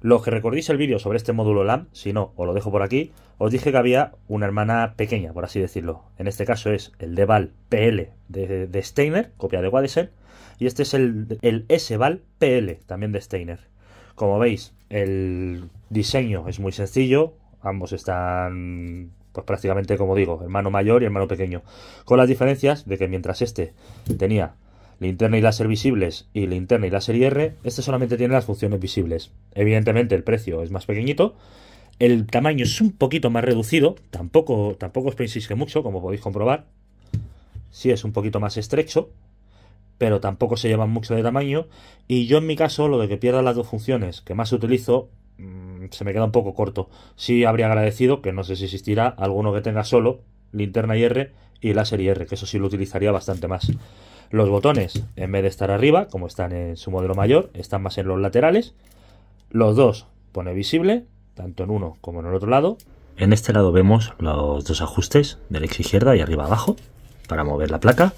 Los que recordéis el vídeo sobre este módulo LAM, si no, os lo dejo por aquí, os dije que había una hermana pequeña, por así decirlo. En este caso es el DEVAL PL de, Steiner, copia de Wadesen, y este es el, el val PL, también de Steiner. Como veis, el diseño es muy sencillo, ambos están pues prácticamente como digo, hermano mayor y hermano pequeño, con las diferencias de que mientras este tenía linterna y láser visibles y linterna y láser R. este solamente tiene las funciones visibles. Evidentemente el precio es más pequeñito, el tamaño es un poquito más reducido, tampoco, tampoco que mucho, como podéis comprobar. Sí es un poquito más estrecho, pero tampoco se llevan mucho de tamaño. Y yo en mi caso, lo de que pierda las dos funciones que más utilizo, mm, se me queda un poco corto. Sí habría agradecido, que no sé si existirá, alguno que tenga solo linterna IR y serie R. que eso sí lo utilizaría bastante más. Los botones, en vez de estar arriba, como están en su modelo mayor, están más en los laterales. Los dos pone visible, tanto en uno como en el otro lado. En este lado vemos los dos ajustes, la izquierda y arriba abajo, para mover la placa.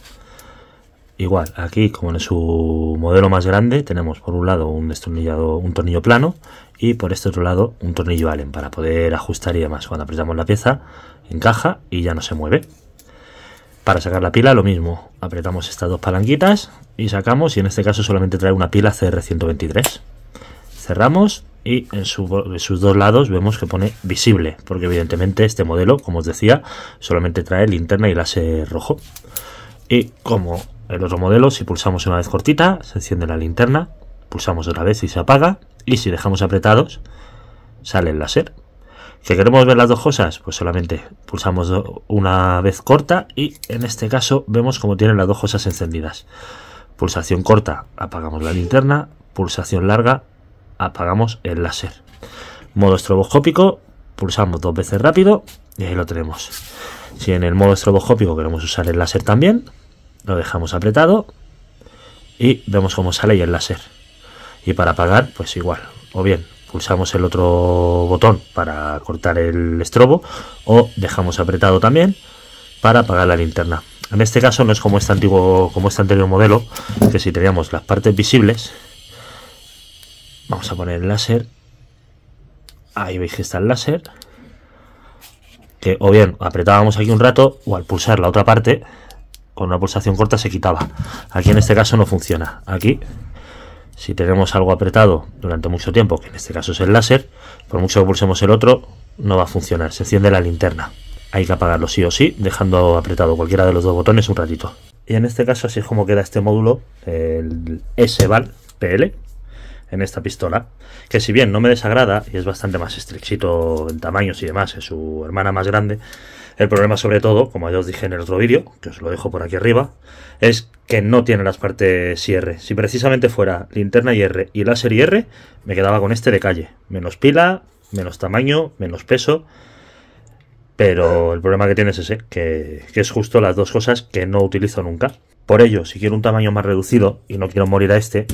Igual, aquí como en su modelo más grande, tenemos por un lado un destornillado, un tornillo plano y por este otro lado un tornillo Allen para poder ajustar y demás. Cuando apretamos la pieza, encaja y ya no se mueve. Para sacar la pila lo mismo, apretamos estas dos palanquitas y sacamos y en este caso solamente trae una pila CR123. Cerramos y en, sus dos lados vemos que pone visible, porque evidentemente este modelo, como os decía, solamente trae linterna y láser rojo. Y como el otro modelo, si pulsamos una vez cortita, se enciende la linterna, pulsamos otra vez y se apaga, y si dejamos apretados, sale el láser. Si queremos ver las dos cosas, pues solamente pulsamos una vez corta y en este caso vemos como tienen las dos cosas encendidas. Pulsación corta, apagamos la linterna, pulsación larga, apagamos el láser. Modo estroboscópico, pulsamos dos veces rápido y ahí lo tenemos. Si en el modo estroboscópico queremos usar el láser también, lo dejamos apretado y vemos cómo sale y el láser. Y para apagar, pues igual, o bien pulsamos el otro botón para cortar el estrobo o dejamos apretado también para apagar la linterna. En este caso no es como este antiguo, como este anterior modelo, que si teníamos las partes visibles, vamos a poner el láser. Ahí veis que está el láser. Que o bien apretábamos aquí un rato o al pulsar la otra parte, con una pulsación corta se quitaba. Aquí en este caso no funciona. Aquí si tenemos algo apretado durante mucho tiempo, que en este caso es el láser, por mucho que pulsemos el otro, no va a funcionar. Se enciende la linterna. Hay que apagarlo sí o sí, dejando apretado cualquiera de los dos botones un ratito. Y en este caso así es como queda este módulo, el s val PL, en esta pistola, que si bien no me desagrada y es bastante más estrechito en tamaños y demás, es su hermana más grande, el problema sobre todo, como ya os dije en el otro vídeo, que os lo dejo por aquí arriba, es que no tiene las partes IR. Si precisamente fuera linterna IR y láser IR, me quedaba con este de calle. Menos pila, menos tamaño, menos peso. Pero el problema que tiene es ese, que, que es justo las dos cosas que no utilizo nunca. Por ello, si quiero un tamaño más reducido y no quiero morir a este,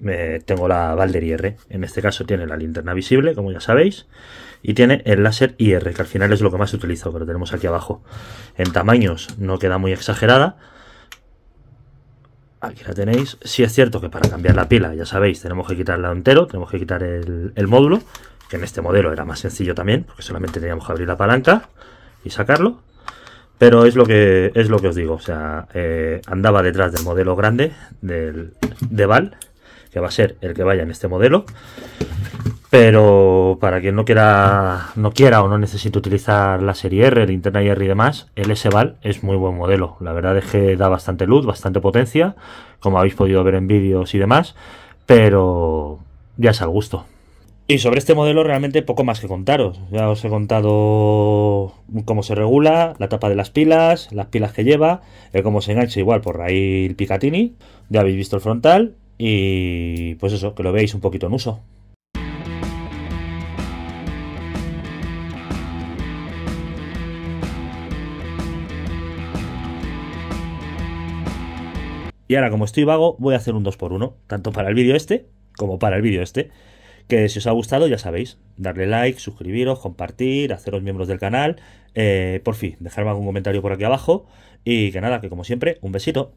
me tengo la Valder IR. En este caso tiene la linterna visible, como ya sabéis, y tiene el láser IR, que al final es lo que más utilizo, que lo tenemos aquí abajo. En tamaños no queda muy exagerada. Aquí la tenéis. Si es cierto que para cambiar la pila, ya sabéis, tenemos que quitarla entero, tenemos que quitar el, módulo, que en este modelo era más sencillo también, porque solamente teníamos que abrir la palanca y sacarlo. Pero es lo que, es lo que os digo, o sea, eh, andaba detrás del modelo grande del, de Val, que va a ser el que vaya en este modelo. Pero para quien no quiera, no quiera o no necesite utilizar la serie R, interna IR y demás, el S-VAL es muy buen modelo. La verdad es que da bastante luz, bastante potencia, como habéis podido ver en vídeos y demás, pero ya es al gusto. Y sobre este modelo realmente poco más que contaros. Ya os he contado cómo se regula, la tapa de las pilas, las pilas que lleva, cómo se engancha igual por ahí el Picatini. Ya habéis visto el frontal y pues eso, que lo veáis un poquito en uso. Y ahora, como estoy vago, voy a hacer un 2x1, tanto para el vídeo este como para el vídeo este. Que si os ha gustado, ya sabéis, darle like, suscribiros, compartir, haceros miembros del canal. Eh, por fin, dejarme algún comentario por aquí abajo. Y que nada, que como siempre, un besito.